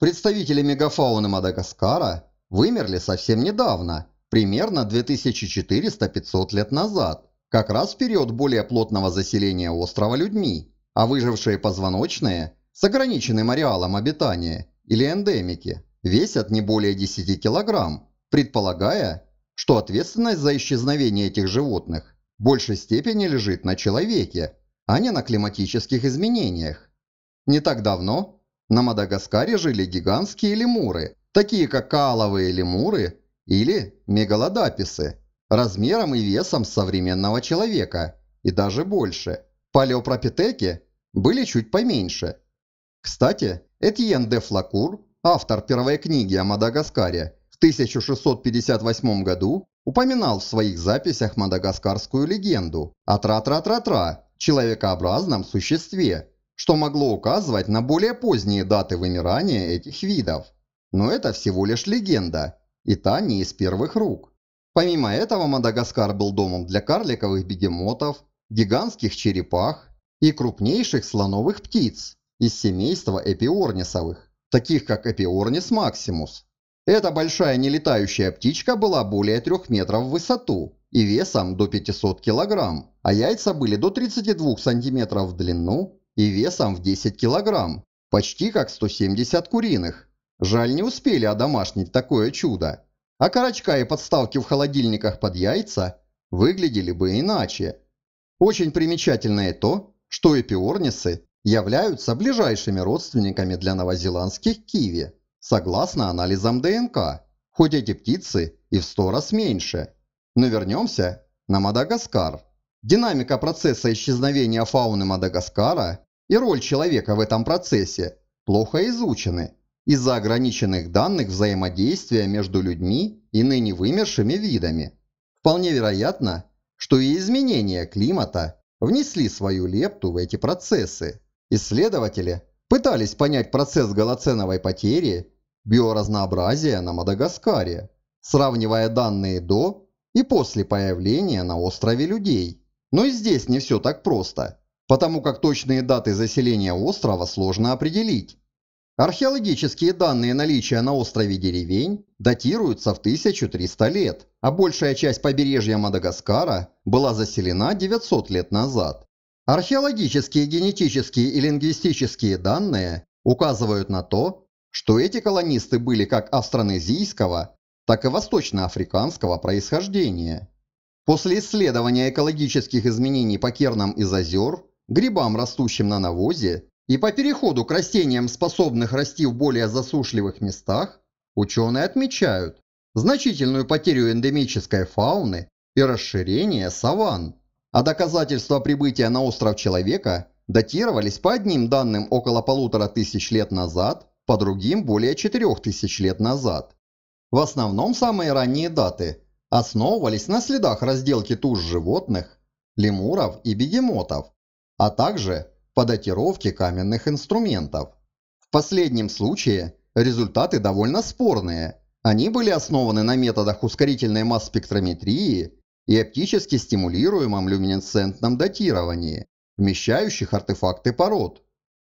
Представители мегафауны Мадагаскара вымерли совсем недавно, примерно 2400-500 лет назад, как раз в период более плотного заселения острова людьми, а выжившие позвоночные с ограниченным ареалом обитания или эндемики весят не более 10 килограмм, предполагая, что ответственность за исчезновение этих животных в большей степени лежит на человеке, а не на климатических изменениях. Не так давно на Мадагаскаре жили гигантские лемуры, такие как каловые лемуры или мегалодаписы, размером и весом современного человека, и даже больше. Палеопропитеки были чуть поменьше. Кстати, Этьен де Флакур, автор первой книги о Мадагаскаре, в 1658 году упоминал в своих записях мадагаскарскую легенду о тра-тра-тра-тра, человекообразном существе, что могло указывать на более поздние даты вымирания этих видов. Но это всего лишь легенда, и та не из первых рук. Помимо этого, Мадагаскар был домом для карликовых бегемотов, гигантских черепах и крупнейших слоновых птиц из семейства эпиорнисовых, таких как эпиорнис максимус. Эта большая нелетающая птичка была более 3 метров в высоту и весом до 500 килограмм, а яйца были до 32 сантиметров в длину и весом в 10 килограмм, почти как 170 куриных. Жаль, не успели одомашнить такое чудо. А корочка и подставки в холодильниках под яйца выглядели бы иначе. Очень примечательно и то, что эпиорнисы являются ближайшими родственниками для новозеландских киви, согласно анализам ДНК, хоть эти птицы и в сто раз меньше. Но вернемся на Мадагаскар. Динамика процесса исчезновения фауны Мадагаскара и роль человека в этом процессе плохо изучены из-за ограниченных данных взаимодействия между людьми и ныне вымершими видами. Вполне вероятно, что и изменения климата внесли свою лепту в эти процессы. Исследователи пытались понять процесс голоценовой потери биоразнообразия на Мадагаскаре, сравнивая данные до и после появления на острове людей. Но и здесь не все так просто потому как точные даты заселения острова сложно определить. Археологические данные наличия на острове деревень датируются в 1300 лет, а большая часть побережья Мадагаскара была заселена 900 лет назад. Археологические, генетические и лингвистические данные указывают на то, что эти колонисты были как австронезийского, так и восточноафриканского происхождения. После исследования экологических изменений по кернам из озер грибам, растущим на навозе, и по переходу к растениям, способных расти в более засушливых местах, ученые отмечают значительную потерю эндемической фауны и расширение саванн. А доказательства прибытия на остров человека датировались по одним данным около полутора тысяч лет назад, по другим более четырех тысяч лет назад. В основном самые ранние даты основывались на следах разделки туш животных, лемуров и бегемотов, а также по датировке каменных инструментов. В последнем случае результаты довольно спорные. Они были основаны на методах ускорительной масс-спектрометрии и оптически стимулируемом люминесцентном датировании, вмещающих артефакты пород.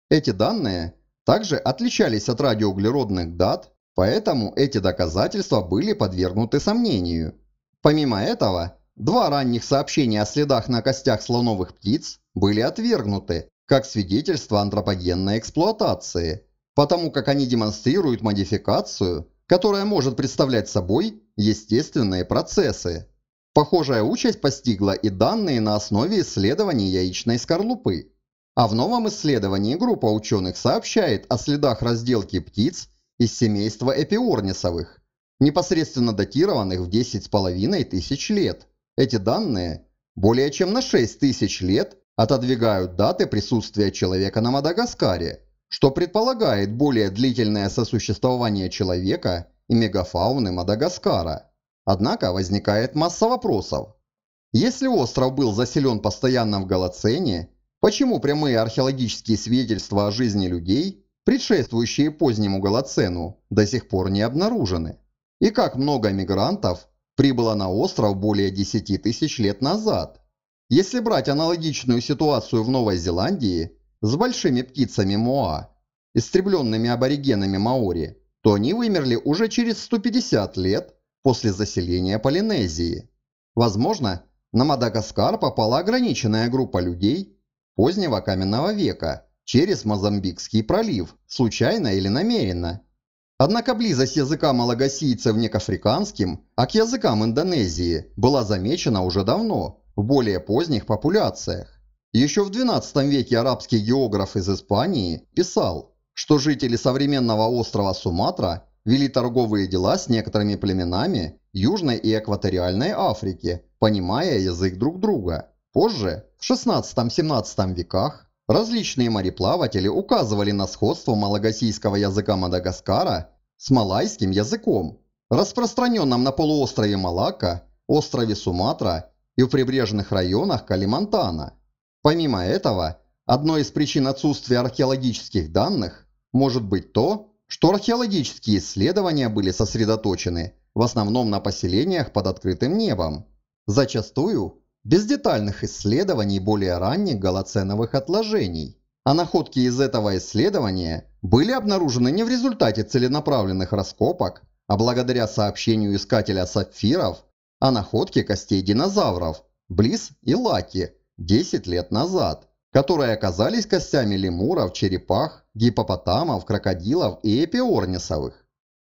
Эти данные также отличались от радиоуглеродных дат, поэтому эти доказательства были подвергнуты сомнению. Помимо этого, два ранних сообщения о следах на костях слоновых птиц были отвергнуты, как свидетельство антропогенной эксплуатации, потому как они демонстрируют модификацию, которая может представлять собой естественные процессы. Похожая участь постигла и данные на основе исследований яичной скорлупы. А в новом исследовании группа ученых сообщает о следах разделки птиц из семейства эпиорнисовых, непосредственно датированных в 10,5 тысяч лет. Эти данные более чем на 6 тысяч лет отодвигают даты присутствия человека на Мадагаскаре, что предполагает более длительное сосуществование человека и мегафауны Мадагаскара. Однако возникает масса вопросов. Если остров был заселен постоянно в Голоцене, почему прямые археологические свидетельства о жизни людей, предшествующие позднему Голоцену, до сих пор не обнаружены? И как много мигрантов прибыло на остров более 10 тысяч лет назад? Если брать аналогичную ситуацию в Новой Зеландии с большими птицами Моа, истребленными аборигенами Маори, то они вымерли уже через 150 лет после заселения Полинезии. Возможно, на Мадагаскар попала ограниченная группа людей позднего каменного века через Мозамбикский пролив, случайно или намеренно – Однако близость языка малагасийцев не к африканским, а к языкам Индонезии была замечена уже давно, в более поздних популяциях. Еще в XII веке арабский географ из Испании писал, что жители современного острова Суматра вели торговые дела с некоторыми племенами Южной и Экваториальной Африки, понимая язык друг друга. Позже, в XVI-XVII веках, Различные мореплаватели указывали на сходство малагасийского языка Мадагаскара с малайским языком, распространенным на полуострове Малакка, острове Суматра и в прибрежных районах Калимантана. Помимо этого, одной из причин отсутствия археологических данных может быть то, что археологические исследования были сосредоточены в основном на поселениях под открытым небом, зачастую без детальных исследований более ранних голоценовых отложений. А находки из этого исследования были обнаружены не в результате целенаправленных раскопок, а благодаря сообщению искателя сапфиров о находке костей динозавров Близ и Лаки 10 лет назад, которые оказались костями лемуров, черепах, гипопотамов, крокодилов и эпиорнисовых.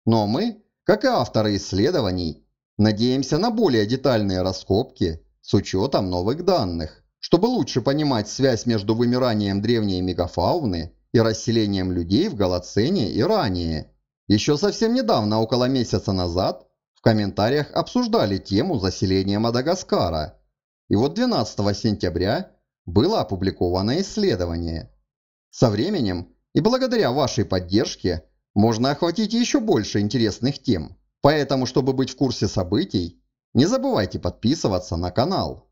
Но мы, как и авторы исследований, надеемся на более детальные раскопки с учетом новых данных, чтобы лучше понимать связь между вымиранием древней мегафауны и расселением людей в Голоцене и ранее. Еще совсем недавно, около месяца назад, в комментариях обсуждали тему заселения Мадагаскара. И вот 12 сентября было опубликовано исследование. Со временем и благодаря вашей поддержке можно охватить еще больше интересных тем. Поэтому, чтобы быть в курсе событий, не забывайте подписываться на канал.